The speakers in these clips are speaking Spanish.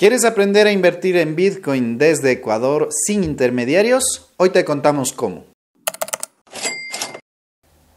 ¿Quieres aprender a invertir en Bitcoin desde Ecuador sin intermediarios? Hoy te contamos cómo.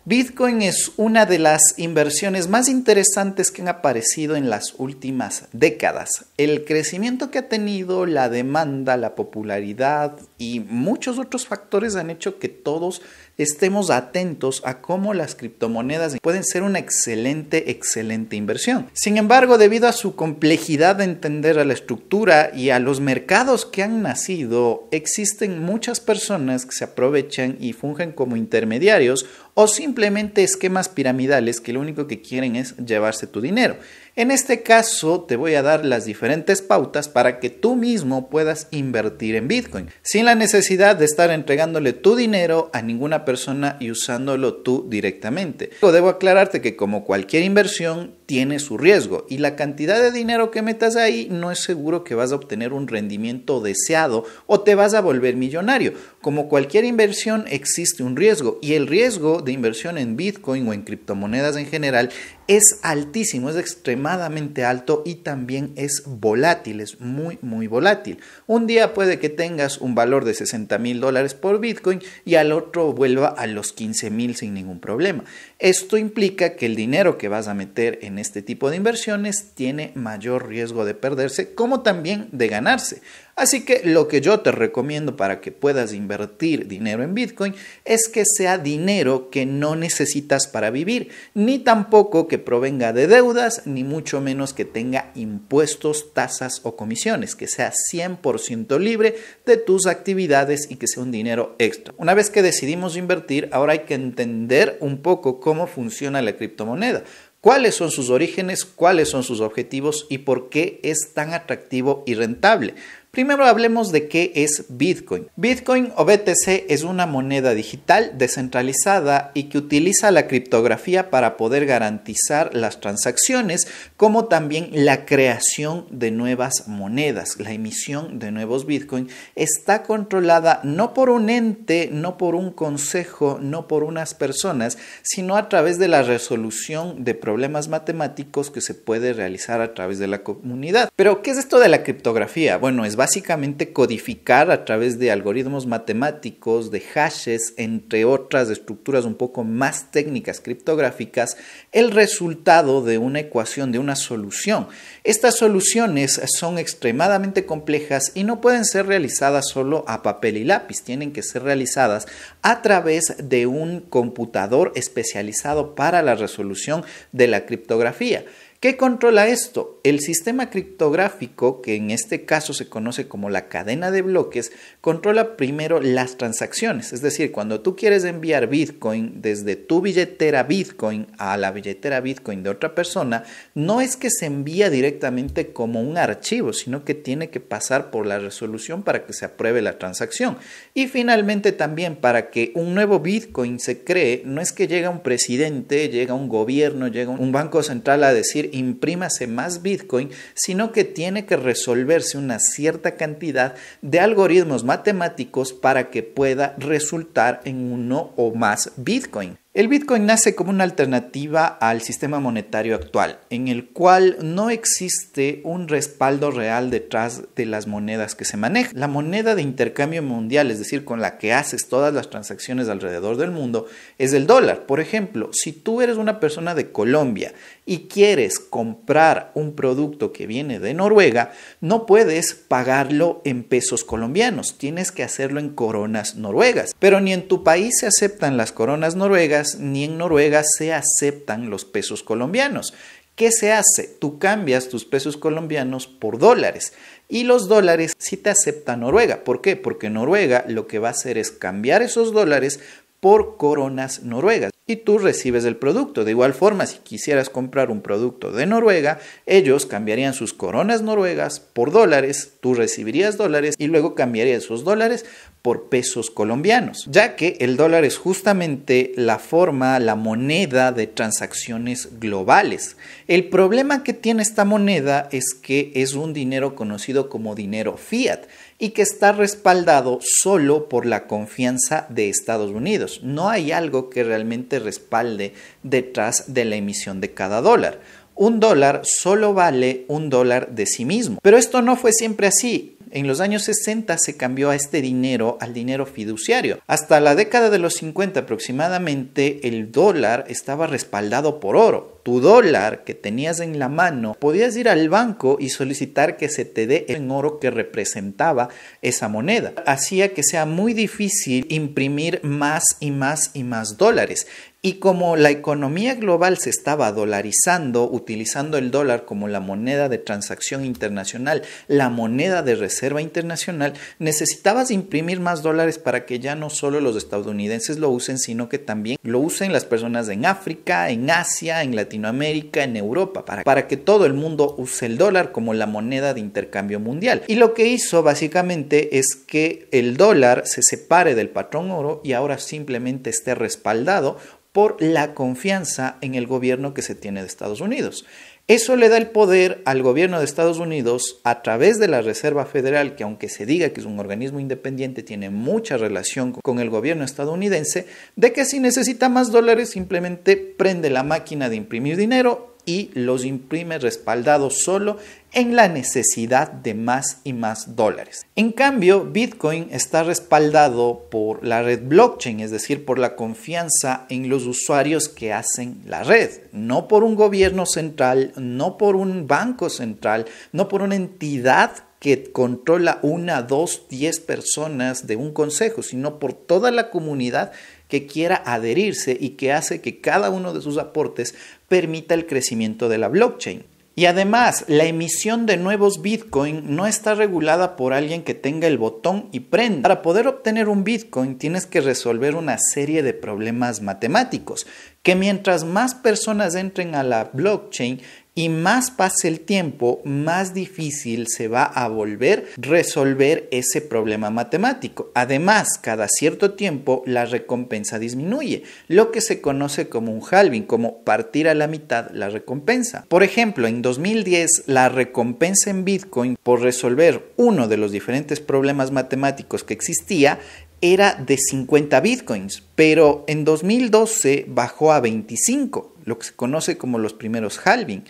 Bitcoin es una de las inversiones más interesantes que han aparecido en las últimas décadas. El crecimiento que ha tenido, la demanda, la popularidad y muchos otros factores han hecho que todos estemos atentos a cómo las criptomonedas pueden ser una excelente, excelente inversión. Sin embargo, debido a su complejidad de entender a la estructura y a los mercados que han nacido, existen muchas personas que se aprovechan y fungen como intermediarios o simplemente esquemas piramidales que lo único que quieren es llevarse tu dinero. En este caso te voy a dar las diferentes pautas para que tú mismo puedas invertir en Bitcoin, sin la necesidad de estar entregándole tu dinero a ninguna persona y usándolo tú directamente. Debo aclararte que como cualquier inversión, tiene su riesgo y la cantidad de dinero que metas ahí no es seguro que vas a obtener un rendimiento deseado o te vas a volver millonario. Como cualquier inversión existe un riesgo y el riesgo de inversión en Bitcoin o en criptomonedas en general es altísimo, es extremadamente alto y también es volátil, es muy, muy volátil. Un día puede que tengas un valor de 60 mil dólares por Bitcoin y al otro vuelva a los 15 mil sin ningún problema. Esto implica que el dinero que vas a meter en en este tipo de inversiones tiene mayor riesgo de perderse como también de ganarse. Así que lo que yo te recomiendo para que puedas invertir dinero en Bitcoin es que sea dinero que no necesitas para vivir, ni tampoco que provenga de deudas, ni mucho menos que tenga impuestos, tasas o comisiones, que sea 100% libre de tus actividades y que sea un dinero extra. Una vez que decidimos invertir, ahora hay que entender un poco cómo funciona la criptomoneda cuáles son sus orígenes, cuáles son sus objetivos y por qué es tan atractivo y rentable. Primero hablemos de qué es Bitcoin. Bitcoin o BTC es una moneda digital descentralizada y que utiliza la criptografía para poder garantizar las transacciones, como también la creación de nuevas monedas. La emisión de nuevos Bitcoin está controlada no por un ente, no por un consejo, no por unas personas, sino a través de la resolución de problemas matemáticos que se puede realizar a través de la comunidad. Pero, ¿qué es esto de la criptografía? Bueno, es básicamente codificar a través de algoritmos matemáticos, de hashes, entre otras estructuras un poco más técnicas criptográficas, el resultado de una ecuación, de una solución. Estas soluciones son extremadamente complejas y no pueden ser realizadas solo a papel y lápiz, tienen que ser realizadas a través de un computador especializado para la resolución de la criptografía. ¿Qué controla esto? El sistema criptográfico, que en este caso se conoce como la cadena de bloques, controla primero las transacciones. Es decir, cuando tú quieres enviar Bitcoin desde tu billetera Bitcoin a la billetera Bitcoin de otra persona, no es que se envía directamente como un archivo, sino que tiene que pasar por la resolución para que se apruebe la transacción. Y finalmente también para que un nuevo Bitcoin se cree, no es que llega un presidente, llega un gobierno, llega un banco central a decir imprímase más Bitcoin, sino que tiene que resolverse una cierta cantidad de algoritmos matemáticos para que pueda resultar en uno o más Bitcoin. El Bitcoin nace como una alternativa al sistema monetario actual, en el cual no existe un respaldo real detrás de las monedas que se manejan. La moneda de intercambio mundial, es decir, con la que haces todas las transacciones alrededor del mundo, es el dólar. Por ejemplo, si tú eres una persona de Colombia y quieres comprar un producto que viene de Noruega, no puedes pagarlo en pesos colombianos, tienes que hacerlo en coronas noruegas. Pero ni en tu país se aceptan las coronas noruegas, ni en Noruega se aceptan los pesos colombianos. ¿Qué se hace? Tú cambias tus pesos colombianos por dólares y los dólares sí te acepta Noruega. ¿Por qué? Porque Noruega lo que va a hacer es cambiar esos dólares por coronas noruegas y tú recibes el producto. De igual forma, si quisieras comprar un producto de Noruega, ellos cambiarían sus coronas noruegas por dólares, tú recibirías dólares y luego cambiarías esos dólares por pesos colombianos, ya que el dólar es justamente la forma, la moneda de transacciones globales. El problema que tiene esta moneda es que es un dinero conocido como dinero fiat y que está respaldado solo por la confianza de Estados Unidos. No hay algo que realmente respalde detrás de la emisión de cada dólar un dólar solo vale un dólar de sí mismo. Pero esto no fue siempre así. En los años 60 se cambió a este dinero al dinero fiduciario. Hasta la década de los 50 aproximadamente el dólar estaba respaldado por oro. Tu dólar que tenías en la mano podías ir al banco y solicitar que se te dé en oro que representaba esa moneda. Hacía que sea muy difícil imprimir más y más y más dólares. Y como la economía global se estaba dolarizando, utilizando el dólar como la moneda de transacción internacional, la moneda de reserva internacional, necesitabas imprimir más dólares para que ya no solo los estadounidenses lo usen, sino que también lo usen las personas en África, en Asia, en Latinoamérica, en Europa, para, que todo el mundo use el dólar como la moneda de intercambio mundial. Y lo que hizo básicamente es que el dólar se separe del patrón oro y ahora simplemente esté respaldado por la confianza en el gobierno que se tiene de Estados Unidos. Eso le da el poder al gobierno de Estados Unidos a través de la Reserva Federal, que aunque se diga que es un organismo independiente, tiene mucha relación con el gobierno estadounidense, de que si necesita más dólares simplemente prende la máquina de imprimir dinero y los imprime respaldados solo en la necesidad de más y más dólares. En cambio, Bitcoin está respaldado por la red blockchain, es decir, por la confianza en los usuarios que hacen la red, no por un gobierno central, no por un banco central, no por una entidad que controla una, dos, diez personas de un consejo, sino por toda la comunidad que quiera adherirse y que hace que cada uno de sus aportes permita el crecimiento de la blockchain. Y además, la emisión de nuevos Bitcoin no está regulada por alguien que tenga el botón y prenda. Para poder obtener un Bitcoin tienes que resolver una serie de problemas matemáticos, que mientras más personas entren a la blockchain y más pase el tiempo, más difícil se va a volver resolver ese problema matemático. Además, cada cierto tiempo la recompensa disminuye, lo que se conoce como un halving, como partir a la mitad la recompensa. Por ejemplo, en 2010 la recompensa en Bitcoin por resolver uno de los diferentes problemas matemáticos que existía era de 50 bitcoins, pero en 2012 bajó a 25 lo que se conoce como los primeros halving.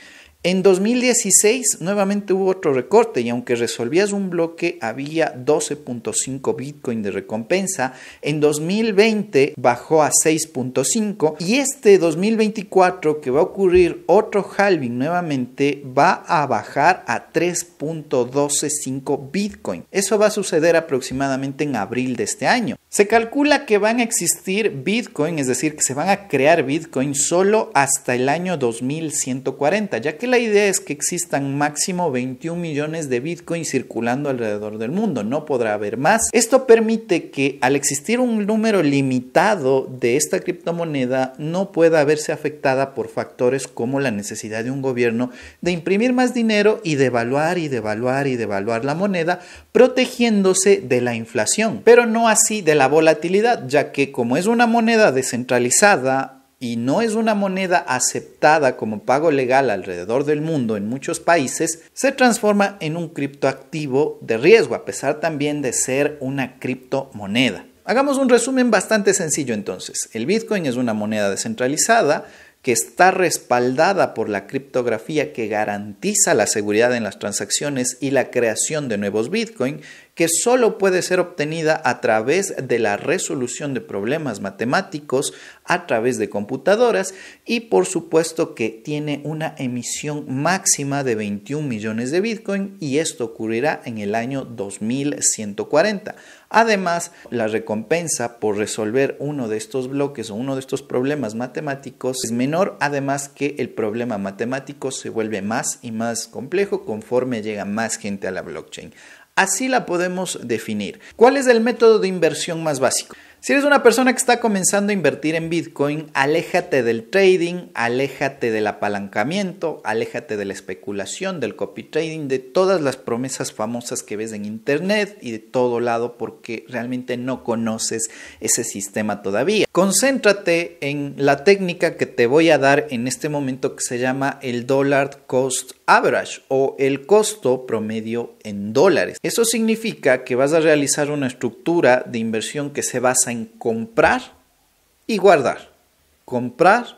En 2016 nuevamente hubo otro recorte y aunque resolvías un bloque había 12.5 Bitcoin de recompensa, en 2020 bajó a 6.5 y este 2024 que va a ocurrir otro halving nuevamente va a bajar a 3.125 Bitcoin. Eso va a suceder aproximadamente en abril de este año. Se calcula que van a existir Bitcoin, es decir, que se van a crear Bitcoin solo hasta el año 2140, ya que la idea es que existan máximo 21 millones de bitcoins circulando alrededor del mundo, no podrá haber más. Esto permite que al existir un número limitado de esta criptomoneda no pueda verse afectada por factores como la necesidad de un gobierno de imprimir más dinero y devaluar y devaluar y devaluar la moneda, protegiéndose de la inflación, pero no así de la volatilidad, ya que como es una moneda descentralizada, y no es una moneda aceptada como pago legal alrededor del mundo en muchos países, se transforma en un criptoactivo de riesgo, a pesar también de ser una criptomoneda. Hagamos un resumen bastante sencillo entonces. El Bitcoin es una moneda descentralizada que está respaldada por la criptografía que garantiza la seguridad en las transacciones y la creación de nuevos Bitcoin, que solo puede ser obtenida a través de la resolución de problemas matemáticos a través de computadoras y por supuesto que tiene una emisión máxima de 21 millones de Bitcoin y esto ocurrirá en el año 2140. Además, la recompensa por resolver uno de estos bloques o uno de estos problemas matemáticos es menor, además que el problema matemático se vuelve más y más complejo conforme llega más gente a la blockchain. Así la podemos definir. ¿Cuál es el método de inversión más básico? Si eres una persona que está comenzando a invertir en Bitcoin, aléjate del trading, aléjate del apalancamiento, aléjate de la especulación, del copy trading, de todas las promesas famosas que ves en Internet y de todo lado porque realmente no conoces ese sistema todavía. Concéntrate en la técnica que te voy a dar en este momento que se llama el dollar cost average o el costo promedio en dólares. Eso significa que vas a realizar una estructura de inversión que se basa en comprar y guardar. Comprar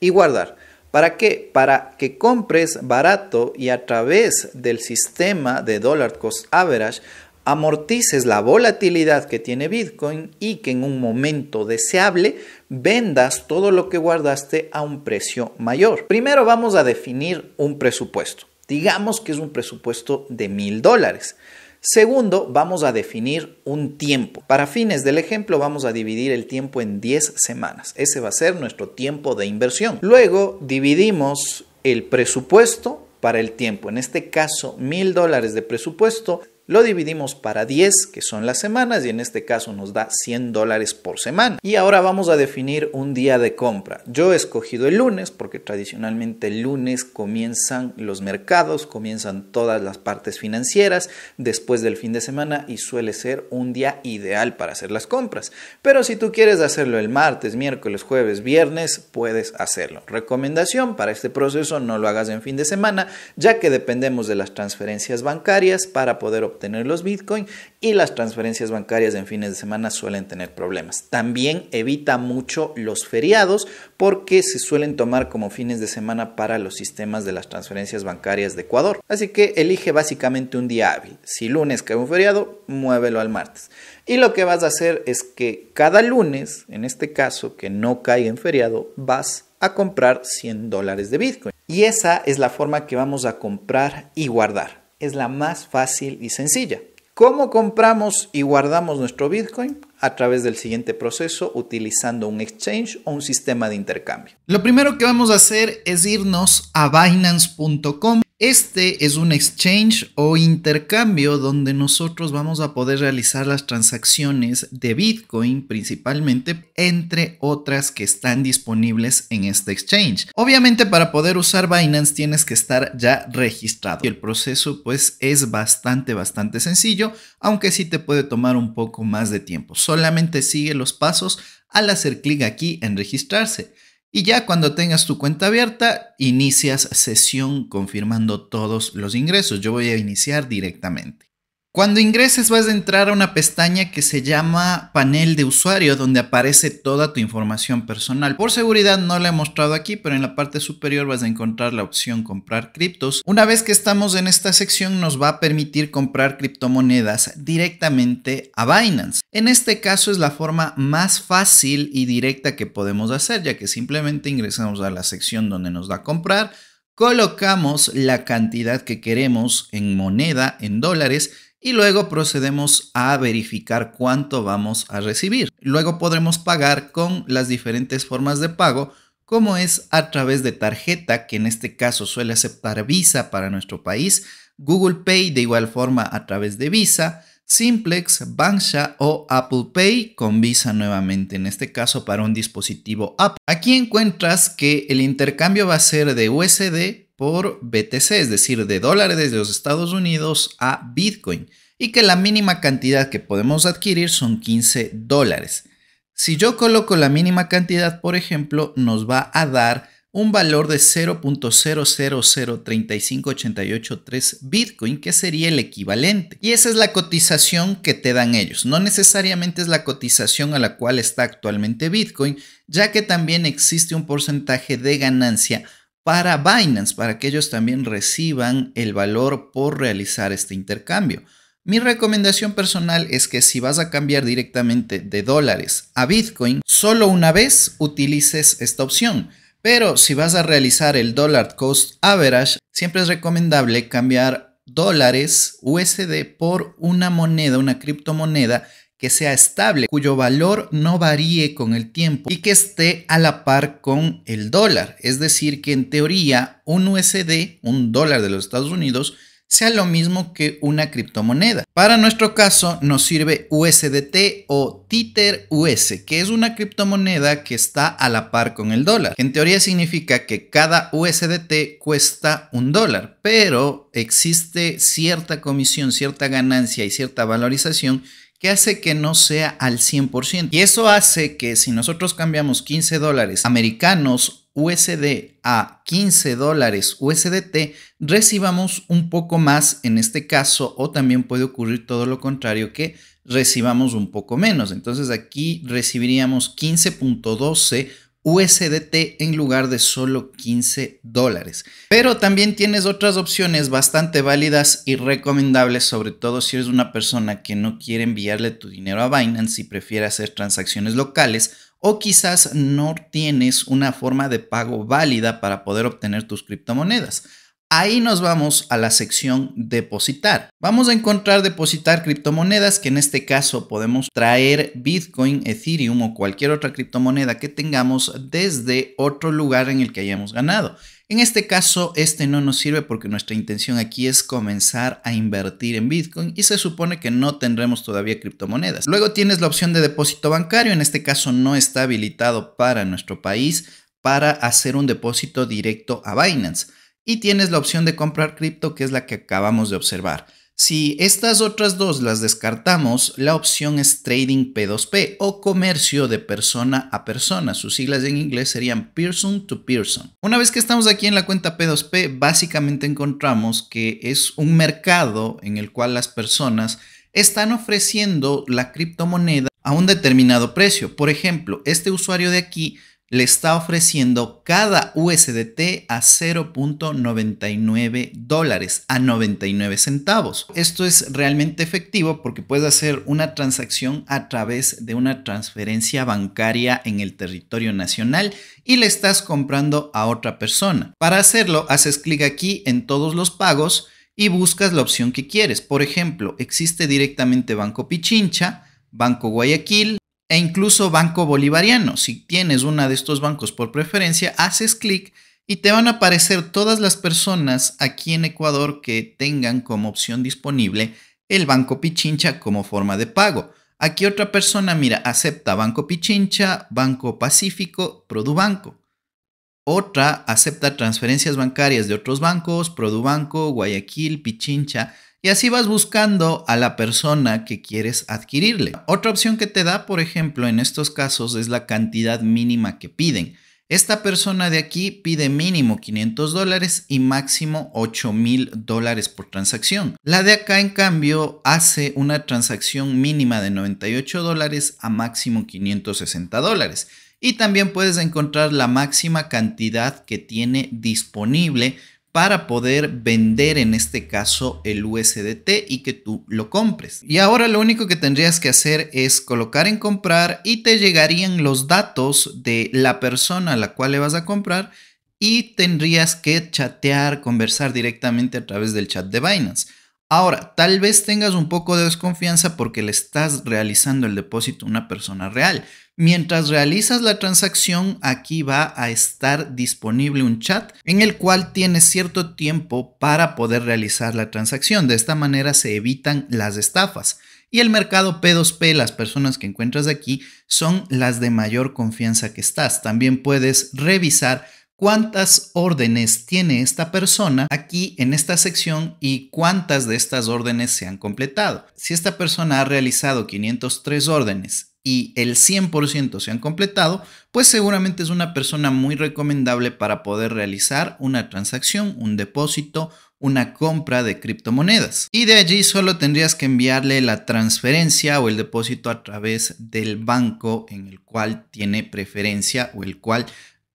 y guardar. ¿Para qué? Para que compres barato y a través del sistema de dollar cost average amortices la volatilidad que tiene Bitcoin y que en un momento deseable vendas todo lo que guardaste a un precio mayor. Primero vamos a definir un presupuesto. Digamos que es un presupuesto de mil dólares. Segundo, vamos a definir un tiempo. Para fines del ejemplo, vamos a dividir el tiempo en 10 semanas. Ese va a ser nuestro tiempo de inversión. Luego, dividimos el presupuesto para el tiempo. En este caso, mil dólares de presupuesto lo dividimos para 10, que son las semanas, y en este caso nos da 100 dólares por semana. Y ahora vamos a definir un día de compra. Yo he escogido el lunes, porque tradicionalmente el lunes comienzan los mercados, comienzan todas las partes financieras después del fin de semana y suele ser un día ideal para hacer las compras. Pero si tú quieres hacerlo el martes, miércoles, jueves, viernes, puedes hacerlo. Recomendación para este proceso, no lo hagas en fin de semana, ya que dependemos de las transferencias bancarias para poder obtener tener los Bitcoin y las transferencias bancarias en fines de semana suelen tener problemas. También evita mucho los feriados porque se suelen tomar como fines de semana para los sistemas de las transferencias bancarias de Ecuador. Así que elige básicamente un día hábil. Si lunes cae un feriado, muévelo al martes. Y lo que vas a hacer es que cada lunes, en este caso que no caiga en feriado, vas a comprar 100 dólares de Bitcoin. Y esa es la forma que vamos a comprar y guardar es la más fácil y sencilla. ¿Cómo compramos y guardamos nuestro Bitcoin? A través del siguiente proceso utilizando un exchange o un sistema de intercambio. Lo primero que vamos a hacer es irnos a binance.com este es un exchange o intercambio donde nosotros vamos a poder realizar las transacciones de Bitcoin principalmente, entre otras que están disponibles en este exchange. Obviamente para poder usar Binance tienes que estar ya registrado. El proceso pues es bastante, bastante sencillo, aunque sí te puede tomar un poco más de tiempo. Solamente sigue los pasos al hacer clic aquí en registrarse. Y ya cuando tengas tu cuenta abierta, inicias sesión confirmando todos los ingresos. Yo voy a iniciar directamente. Cuando ingreses vas a entrar a una pestaña que se llama panel de usuario donde aparece toda tu información personal. Por seguridad no la he mostrado aquí, pero en la parte superior vas a encontrar la opción comprar criptos. Una vez que estamos en esta sección nos va a permitir comprar criptomonedas directamente a Binance. En este caso es la forma más fácil y directa que podemos hacer, ya que simplemente ingresamos a la sección donde nos da comprar, colocamos la cantidad que queremos en moneda, en dólares, y luego procedemos a verificar cuánto vamos a recibir. Luego podremos pagar con las diferentes formas de pago como es a través de tarjeta, que en este caso suele aceptar Visa para nuestro país, Google Pay de igual forma a través de Visa, Simplex, Banksha o Apple Pay con Visa nuevamente, en este caso para un dispositivo Apple. Aquí encuentras que el intercambio va a ser de USD por BTC, es decir, de dólares de los Estados Unidos a Bitcoin, y que la mínima cantidad que podemos adquirir son 15 dólares. Si yo coloco la mínima cantidad, por ejemplo, nos va a dar un valor de 0.0003588.3 Bitcoin, que sería el equivalente. Y esa es la cotización que te dan ellos. No necesariamente es la cotización a la cual está actualmente Bitcoin, ya que también existe un porcentaje de ganancia para Binance, para que ellos también reciban el valor por realizar este intercambio. Mi recomendación personal es que si vas a cambiar directamente de dólares a Bitcoin, solo una vez utilices esta opción. Pero si vas a realizar el dollar cost average, siempre es recomendable cambiar dólares USD por una moneda, una criptomoneda que sea estable, cuyo valor no varíe con el tiempo y que esté a la par con el dólar. Es decir, que en teoría un USD, un dólar de los Estados Unidos, sea lo mismo que una criptomoneda. Para nuestro caso nos sirve USDT o Tether US, que es una criptomoneda que está a la par con el dólar. En teoría significa que cada USDT cuesta un dólar, pero existe cierta comisión, cierta ganancia y cierta valorización que hace que no sea al 100%. Y eso hace que si nosotros cambiamos 15 dólares americanos USD a 15 dólares USDT, recibamos un poco más en este caso o también puede ocurrir todo lo contrario que recibamos un poco menos. Entonces aquí recibiríamos 15.12 USDT en lugar de solo 15 dólares. Pero también tienes otras opciones bastante válidas y recomendables, sobre todo si eres una persona que no quiere enviarle tu dinero a Binance y prefiere hacer transacciones locales o quizás no tienes una forma de pago válida para poder obtener tus criptomonedas. Ahí nos vamos a la sección depositar. Vamos a encontrar depositar criptomonedas que en este caso podemos traer Bitcoin, Ethereum o cualquier otra criptomoneda que tengamos desde otro lugar en el que hayamos ganado. En este caso, este no nos sirve porque nuestra intención aquí es comenzar a invertir en Bitcoin y se supone que no tendremos todavía criptomonedas. Luego tienes la opción de depósito bancario, en este caso no está habilitado para nuestro país para hacer un depósito directo a Binance y tienes la opción de comprar cripto que es la que acabamos de observar. Si estas otras dos las descartamos, la opción es trading P2P o comercio de persona a persona. Sus siglas en inglés serían Pearson to Pearson. Una vez que estamos aquí en la cuenta P2P, básicamente encontramos que es un mercado en el cual las personas están ofreciendo la criptomoneda a un determinado precio. Por ejemplo, este usuario de aquí le está ofreciendo cada USDT a 0.99 dólares, a 99 centavos. Esto es realmente efectivo porque puedes hacer una transacción a través de una transferencia bancaria en el territorio nacional y le estás comprando a otra persona. Para hacerlo, haces clic aquí en todos los pagos y buscas la opción que quieres. Por ejemplo, existe directamente Banco Pichincha, Banco Guayaquil, e incluso Banco Bolivariano. Si tienes una de estos bancos por preferencia, haces clic y te van a aparecer todas las personas aquí en Ecuador que tengan como opción disponible el Banco Pichincha como forma de pago. Aquí otra persona, mira, acepta Banco Pichincha, Banco Pacífico, Produbanco. Otra acepta transferencias bancarias de otros bancos, Produbanco, Guayaquil, Pichincha. Y así vas buscando a la persona que quieres adquirirle. Otra opción que te da, por ejemplo, en estos casos es la cantidad mínima que piden. Esta persona de aquí pide mínimo 500 dólares y máximo 8000 dólares por transacción. La de acá, en cambio, hace una transacción mínima de 98 dólares a máximo 560 dólares. Y también puedes encontrar la máxima cantidad que tiene disponible para poder vender en este caso el USDT y que tú lo compres. Y ahora lo único que tendrías que hacer es colocar en comprar y te llegarían los datos de la persona a la cual le vas a comprar y tendrías que chatear, conversar directamente a través del chat de Binance. Ahora, tal vez tengas un poco de desconfianza porque le estás realizando el depósito a una persona real, Mientras realizas la transacción, aquí va a estar disponible un chat en el cual tienes cierto tiempo para poder realizar la transacción. De esta manera se evitan las estafas. Y el mercado P2P, las personas que encuentras aquí, son las de mayor confianza que estás. También puedes revisar cuántas órdenes tiene esta persona aquí en esta sección y cuántas de estas órdenes se han completado. Si esta persona ha realizado 503 órdenes y el 100% se han completado, pues seguramente es una persona muy recomendable para poder realizar una transacción, un depósito, una compra de criptomonedas. Y de allí solo tendrías que enviarle la transferencia o el depósito a través del banco en el cual tiene preferencia o el cual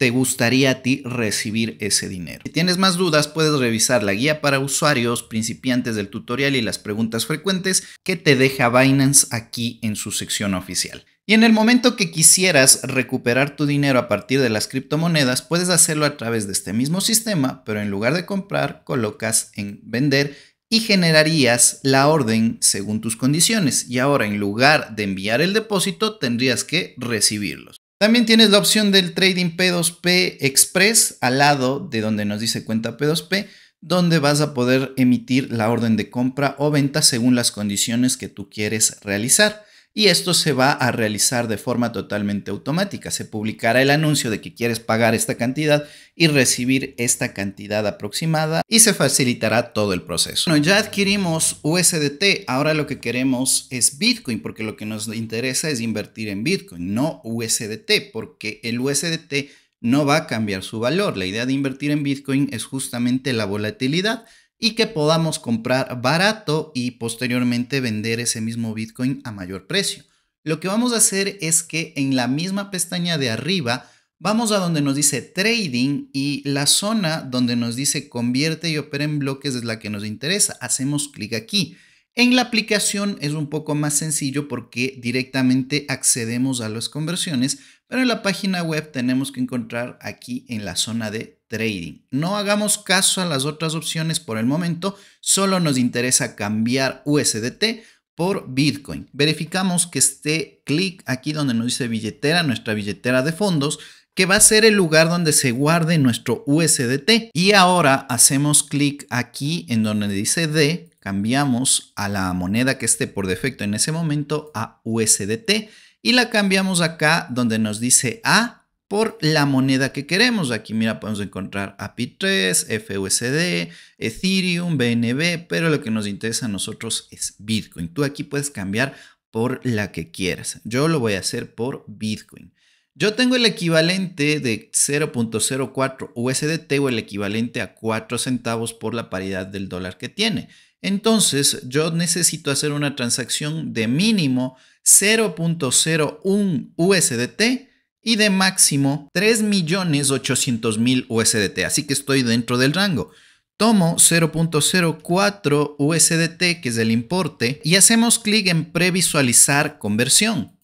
te gustaría a ti recibir ese dinero. Si tienes más dudas, puedes revisar la guía para usuarios principiantes del tutorial y las preguntas frecuentes que te deja Binance aquí en su sección oficial. Y en el momento que quisieras recuperar tu dinero a partir de las criptomonedas, puedes hacerlo a través de este mismo sistema, pero en lugar de comprar, colocas en vender y generarías la orden según tus condiciones. Y ahora, en lugar de enviar el depósito, tendrías que recibirlos. También tienes la opción del trading P2P Express al lado de donde nos dice cuenta P2P, donde vas a poder emitir la orden de compra o venta según las condiciones que tú quieres realizar y esto se va a realizar de forma totalmente automática. Se publicará el anuncio de que quieres pagar esta cantidad y recibir esta cantidad aproximada y se facilitará todo el proceso. Bueno, ya adquirimos USDT, ahora lo que queremos es Bitcoin porque lo que nos interesa es invertir en Bitcoin, no USDT, porque el USDT no va a cambiar su valor. La idea de invertir en Bitcoin es justamente la volatilidad y que podamos comprar barato y posteriormente vender ese mismo Bitcoin a mayor precio. Lo que vamos a hacer es que en la misma pestaña de arriba vamos a donde nos dice trading y la zona donde nos dice convierte y opera en bloques es la que nos interesa. Hacemos clic aquí. En la aplicación es un poco más sencillo porque directamente accedemos a las conversiones, pero en la página web tenemos que encontrar aquí en la zona de trading. No hagamos caso a las otras opciones por el momento, solo nos interesa cambiar USDT por Bitcoin. Verificamos que esté clic aquí donde nos dice billetera, nuestra billetera de fondos, que va a ser el lugar donde se guarde nuestro USDT. Y ahora hacemos clic aquí en donde dice D, cambiamos a la moneda que esté por defecto en ese momento a USDT y la cambiamos acá donde nos dice A por la moneda que queremos. Aquí, mira, podemos encontrar API3, FUSD, Ethereum, BNB, pero lo que nos interesa a nosotros es Bitcoin. Tú aquí puedes cambiar por la que quieras. Yo lo voy a hacer por Bitcoin. Yo tengo el equivalente de 0.04 USDT o el equivalente a 4 centavos por la paridad del dólar que tiene. Entonces, yo necesito hacer una transacción de mínimo 0.01 USDT y de máximo 3.800.000 USDT, así que estoy dentro del rango. Tomo 0.04 USDT, que es el importe, y hacemos clic en previsualizar conversión.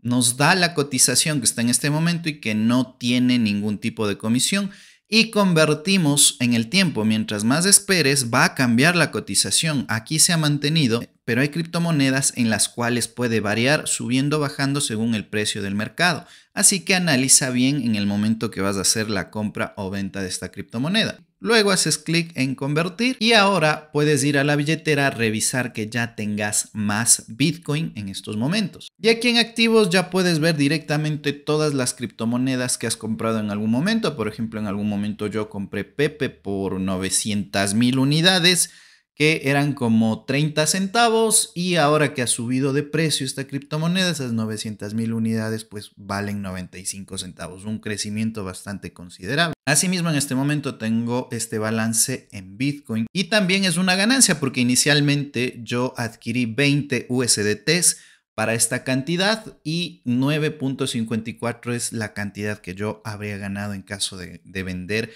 Nos da la cotización que está en este momento y que no tiene ningún tipo de comisión y convertimos en el tiempo. Mientras más esperes, va a cambiar la cotización. Aquí se ha mantenido, pero hay criptomonedas en las cuales puede variar subiendo o bajando según el precio del mercado. Así que analiza bien en el momento que vas a hacer la compra o venta de esta criptomoneda. Luego haces clic en convertir y ahora puedes ir a la billetera a revisar que ya tengas más Bitcoin en estos momentos. Y aquí en activos ya puedes ver directamente todas las criptomonedas que has comprado en algún momento. Por ejemplo, en algún momento yo compré Pepe por 900 mil unidades que eran como 30 centavos y ahora que ha subido de precio esta criptomoneda, esas 900 mil unidades pues valen 95 centavos, un crecimiento bastante considerable. Asimismo, en este momento tengo este balance en Bitcoin y también es una ganancia porque inicialmente yo adquirí 20 USDTs para esta cantidad y 9.54 es la cantidad que yo habría ganado en caso de, de vender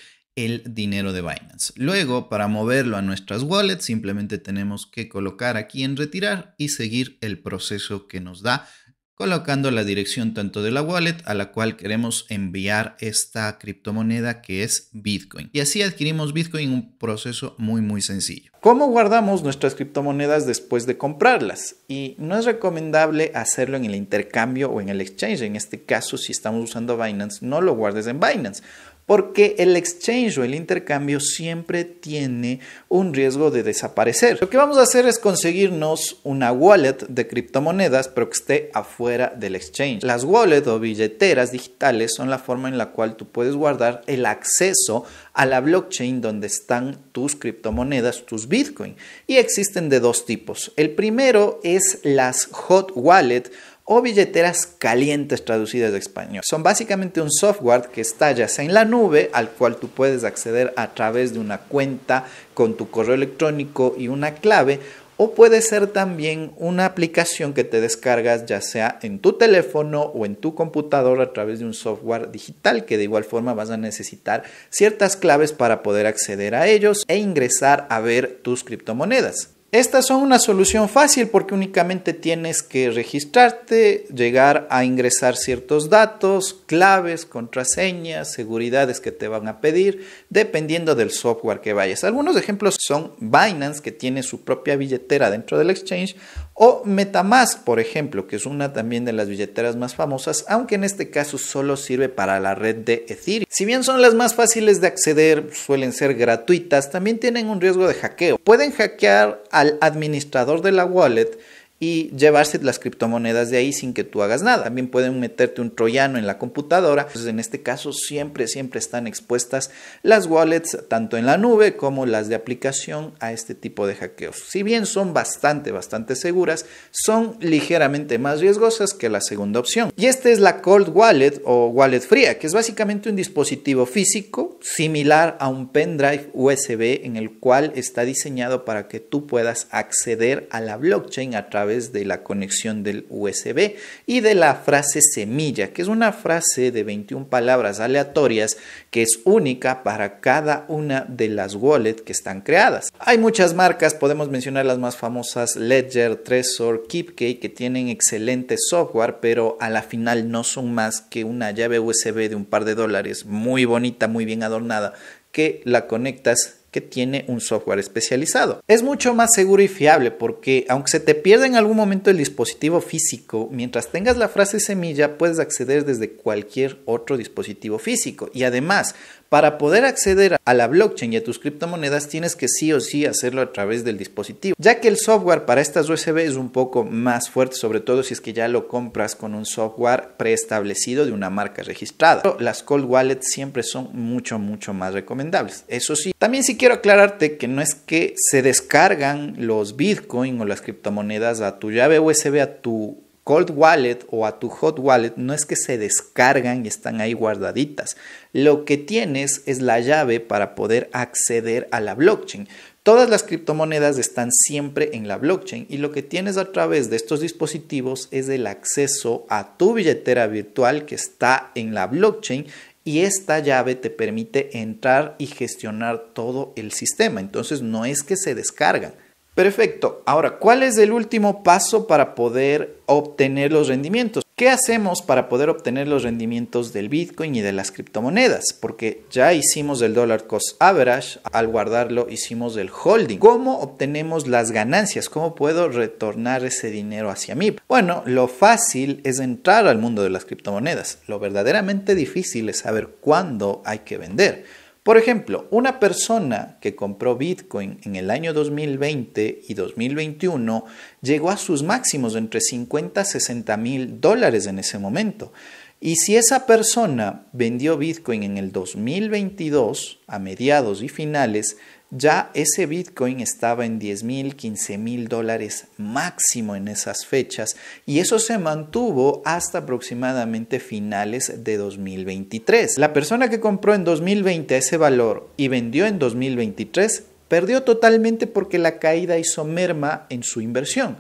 el dinero de Binance. Luego, para moverlo a nuestras wallets, simplemente tenemos que colocar aquí en retirar y seguir el proceso que nos da colocando la dirección tanto de la wallet a la cual queremos enviar esta criptomoneda que es Bitcoin. Y así adquirimos Bitcoin en un proceso muy muy sencillo. ¿Cómo guardamos nuestras criptomonedas después de comprarlas? Y no es recomendable hacerlo en el intercambio o en el exchange. En este caso, si estamos usando Binance, no lo guardes en Binance porque el exchange o el intercambio siempre tiene un riesgo de desaparecer. Lo que vamos a hacer es conseguirnos una wallet de criptomonedas, pero que esté afuera del exchange. Las wallets o billeteras digitales son la forma en la cual tú puedes guardar el acceso a la blockchain donde están tus criptomonedas, tus bitcoin. Y existen de dos tipos. El primero es las hot wallet o billeteras calientes traducidas de español. Son básicamente un software que está sea en la nube al cual tú puedes acceder a través de una cuenta con tu correo electrónico y una clave o puede ser también una aplicación que te descargas ya sea en tu teléfono o en tu computadora a través de un software digital que de igual forma vas a necesitar ciertas claves para poder acceder a ellos e ingresar a ver tus criptomonedas. Estas son una solución fácil porque únicamente tienes que registrarte, llegar a ingresar ciertos datos, claves, contraseñas, seguridades que te van a pedir, dependiendo del software que vayas. Algunos ejemplos son Binance, que tiene su propia billetera dentro del exchange, o Metamask, por ejemplo, que es una también de las billeteras más famosas, aunque en este caso solo sirve para la red de Ethereum. Si bien son las más fáciles de acceder, suelen ser gratuitas, también tienen un riesgo de hackeo. Pueden hackear al administrador de la wallet y llevarse las criptomonedas de ahí sin que tú hagas nada. También pueden meterte un troyano en la computadora. Entonces, en este caso, siempre, siempre están expuestas las wallets, tanto en la nube como las de aplicación, a este tipo de hackeos. Si bien son bastante, bastante seguras, son ligeramente más riesgosas que la segunda opción. Y esta es la cold wallet o wallet fría, que es básicamente un dispositivo físico similar a un pendrive USB en el cual está diseñado para que tú puedas acceder a la blockchain a través de la conexión del USB y de la frase semilla, que es una frase de 21 palabras aleatorias que es única para cada una de las wallets que están creadas. Hay muchas marcas, podemos mencionar las más famosas Ledger, Trezor, KeepKey, que tienen excelente software, pero a la final no son más que una llave USB de un par de dólares, muy bonita, muy bien adornada, que la conectas que tiene un software especializado. Es mucho más seguro y fiable porque aunque se te pierda en algún momento el dispositivo físico, mientras tengas la frase semilla puedes acceder desde cualquier otro dispositivo físico y además para poder acceder a la blockchain y a tus criptomonedas tienes que sí o sí hacerlo a través del dispositivo, ya que el software para estas USB es un poco más fuerte, sobre todo si es que ya lo compras con un software preestablecido de una marca registrada. las cold wallets siempre son mucho, mucho más recomendables. Eso sí, también sí quiero aclararte que no es que se descargan los bitcoin o las criptomonedas a tu llave USB, a tu cold wallet o a tu hot wallet no es que se descargan y están ahí guardaditas. Lo que tienes es la llave para poder acceder a la blockchain. Todas las criptomonedas están siempre en la blockchain y lo que tienes a través de estos dispositivos es el acceso a tu billetera virtual que está en la blockchain y esta llave te permite entrar y gestionar todo el sistema. Entonces no es que se descargan Perfecto. Ahora, ¿cuál es el último paso para poder obtener los rendimientos? ¿Qué hacemos para poder obtener los rendimientos del Bitcoin y de las criptomonedas? Porque ya hicimos el dollar cost average, al guardarlo hicimos el holding. ¿Cómo obtenemos las ganancias? ¿Cómo puedo retornar ese dinero hacia mí? Bueno, lo fácil es entrar al mundo de las criptomonedas. Lo verdaderamente difícil es saber cuándo hay que vender. Por ejemplo, una persona que compró Bitcoin en el año 2020 y 2021 llegó a sus máximos entre 50 a 60 mil dólares en ese momento. Y si esa persona vendió Bitcoin en el 2022, a mediados y finales, ya ese Bitcoin estaba en 10 mil, 15 mil dólares máximo en esas fechas y eso se mantuvo hasta aproximadamente finales de 2023. La persona que compró en 2020 ese valor y vendió en 2023 perdió totalmente porque la caída hizo merma en su inversión.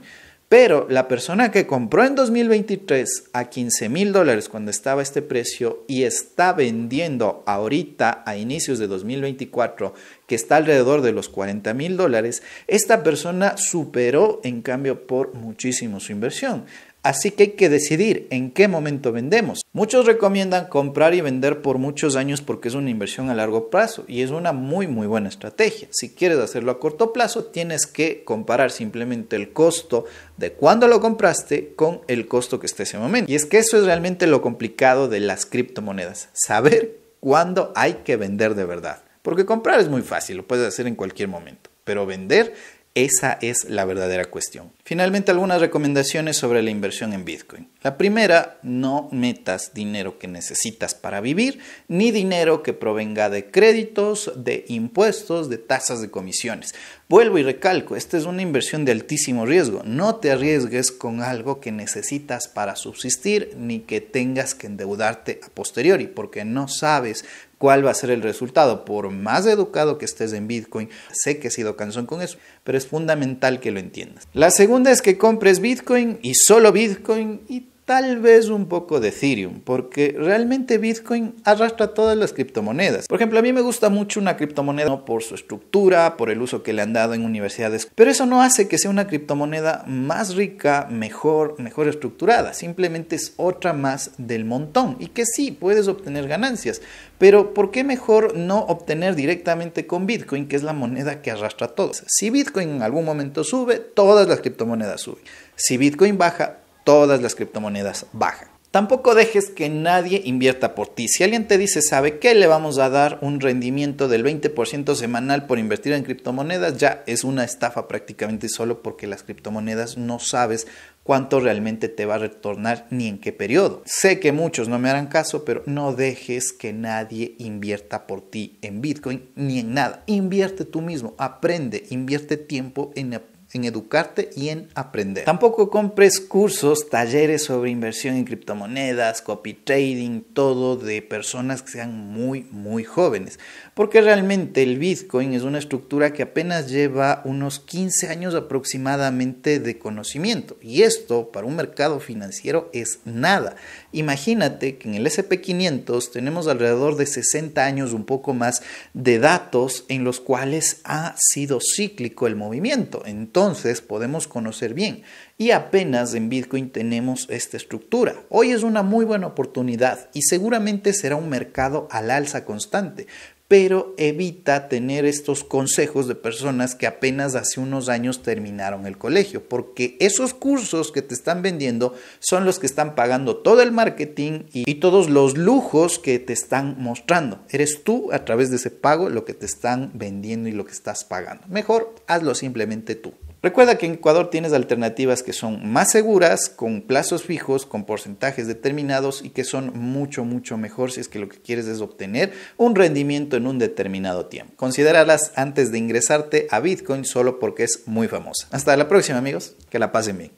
Pero la persona que compró en 2023 a 15 mil dólares cuando estaba este precio y está vendiendo ahorita a inicios de 2024 que está alrededor de los 40 mil dólares, esta persona superó en cambio por muchísimo su inversión. Así que hay que decidir en qué momento vendemos. Muchos recomiendan comprar y vender por muchos años porque es una inversión a largo plazo y es una muy muy buena estrategia. Si quieres hacerlo a corto plazo, tienes que comparar simplemente el costo de cuando lo compraste con el costo que está ese momento. Y es que eso es realmente lo complicado de las criptomonedas, saber cuándo hay que vender de verdad. Porque comprar es muy fácil, lo puedes hacer en cualquier momento, pero vender, esa es la verdadera cuestión. Finalmente, algunas recomendaciones sobre la inversión en Bitcoin. La primera, no metas dinero que necesitas para vivir, ni dinero que provenga de créditos, de impuestos, de tasas de comisiones. Vuelvo y recalco, esta es una inversión de altísimo riesgo. No te arriesgues con algo que necesitas para subsistir, ni que tengas que endeudarte a posteriori, porque no sabes cuál va a ser el resultado. Por más educado que estés en Bitcoin, sé que he sido cansón con eso, pero es fundamental que lo entiendas. La segunda es que compres Bitcoin y solo Bitcoin y tal vez un poco de Ethereum, porque realmente Bitcoin arrastra todas las criptomonedas. Por ejemplo, a mí me gusta mucho una criptomoneda por su estructura, por el uso que le han dado en universidades, pero eso no hace que sea una criptomoneda más rica, mejor, mejor estructurada, simplemente es otra más del montón y que sí, puedes obtener ganancias, pero ¿por qué mejor no obtener directamente con Bitcoin, que es la moneda que arrastra a Si Bitcoin en algún momento sube, todas las criptomonedas suben. Si Bitcoin baja, todas las criptomonedas bajan. Tampoco dejes que nadie invierta por ti. Si alguien te dice, ¿sabe qué? Le vamos a dar un rendimiento del 20% semanal por invertir en criptomonedas, ya es una estafa prácticamente solo porque las criptomonedas no sabes cuánto realmente te va a retornar ni en qué periodo. Sé que muchos no me harán caso, pero no dejes que nadie invierta por ti en Bitcoin ni en nada. Invierte tú mismo, aprende, invierte tiempo en en educarte y en aprender. Tampoco compres cursos, talleres sobre inversión en criptomonedas, copy trading, todo de personas que sean muy, muy jóvenes porque realmente el Bitcoin es una estructura que apenas lleva unos 15 años aproximadamente de conocimiento y esto para un mercado financiero es nada. Imagínate que en el SP500 tenemos alrededor de 60 años, un poco más, de datos en los cuales ha sido cíclico el movimiento, entonces podemos conocer bien y apenas en Bitcoin tenemos esta estructura. Hoy es una muy buena oportunidad y seguramente será un mercado al alza constante pero evita tener estos consejos de personas que apenas hace unos años terminaron el colegio, porque esos cursos que te están vendiendo son los que están pagando todo el marketing y, todos los lujos que te están mostrando. Eres tú a través de ese pago lo que te están vendiendo y lo que estás pagando. Mejor hazlo simplemente tú. Recuerda que en Ecuador tienes alternativas que son más seguras, con plazos fijos, con porcentajes determinados y que son mucho, mucho mejor si es que lo que quieres es obtener un rendimiento en un determinado tiempo. Considéralas antes de ingresarte a Bitcoin solo porque es muy famosa. Hasta la próxima amigos, que la pasen bien.